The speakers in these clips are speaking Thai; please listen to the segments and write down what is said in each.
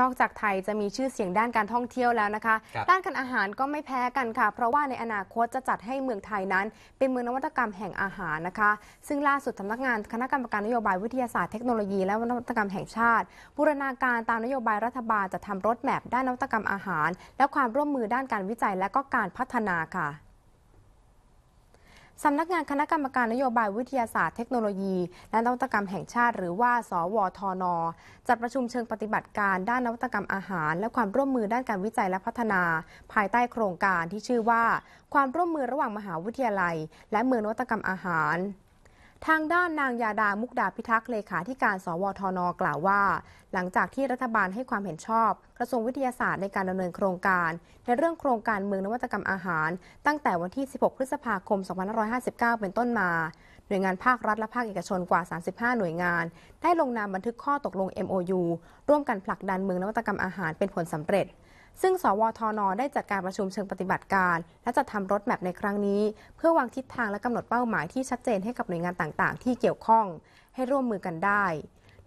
นอกจากไทยจะมีชื่อเสียงด้านการท่องเที่ยวแล้วนะคะ ด้านการอาหารก็ไม่แพ้กันค่ะ เพราะว่าในอนาคตจะจัดให้เมืองไทยนั้น เป็นเมืองนวัตกรรมแห่งอาหารนะคะ ซึ่งล่าสุดสำนักงานคณะกรรมการนโยบายวิทยาศาสตร์เทคโนโลยีและนวัตกรรมแห่งชาติบูรณาการตามนโยบายรัฐบาลจะทำรถแมพด้านนวัตกรรมอาหาร และความร่วมมือด้านการวิจัยและก็การพัฒนาค่ะสำนักงานคณะกรรมการนโยบายวิทยาศาสตร์เทคโนโลยี และนวัตกรรมแห่งชาติ หรือว่า สวทนจัดประชุมเชิงปฏิบัติการด้านนวัตกรรมอาหาร และความร่วมมือด้านการวิจัยและพัฒนา ภายใต้โครงการที่ชื่อว่า ความร่วมมือระหว่างมหาวิทยาลัย และเมืองนวัตกรรมอาหารทางด้านนางยาดามุกดาพิทักษ์เลขาธิการสวทน กล่าวว่า หลังจากที่รัฐบาลให้ความเห็นชอบ กระทรวงวิทยาศาสตร์ในการดำเนินโครงการ ในเรื่องโครงการเมืองนวัตกรรมอาหาร ตั้งแต่วันที่ 16 พฤษภาคม 2559 เป็นต้นมา หน่วยงานภาครัฐและภาคเอกชนกว่า 35 หน่วยงาน ได้ลงนามบันทึกข้อตกลง MOU ร่วมกันผลักดันเมืองนวัตกรรมอาหาร เป็นผลสำเร็จซึ่งสวทน ได้จัดการประชุมเชิงปฏิบัติการ และจัดทำรถแมพในครั้งนี้ เพื่อวางทิศทางและกำหนดเป้าหมายที่ชัดเจนให้กับหน่วยงานต่างๆ ที่เกี่ยวข้อง ให้ร่วมมือกันได้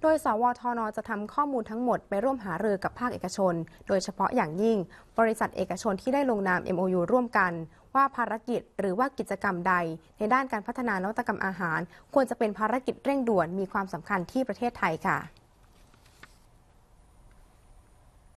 โดย สวทน จะทำข้อมูลทั้งหมดไปร่วมหารือกับภาคเอกชน โดยเฉพาะอย่างยิ่ง บริษัทเอกชนที่ได้ลงนาม MOU ร่วมกัน ว่าภารกิจหรือว่ากิจกรรมใด ในด้านการพัฒนานวัตกรรมอาหาร ควรจะเป็นภารกิจเร่งด่วนมีความสำคัญที่ประเทศไทยค่ะ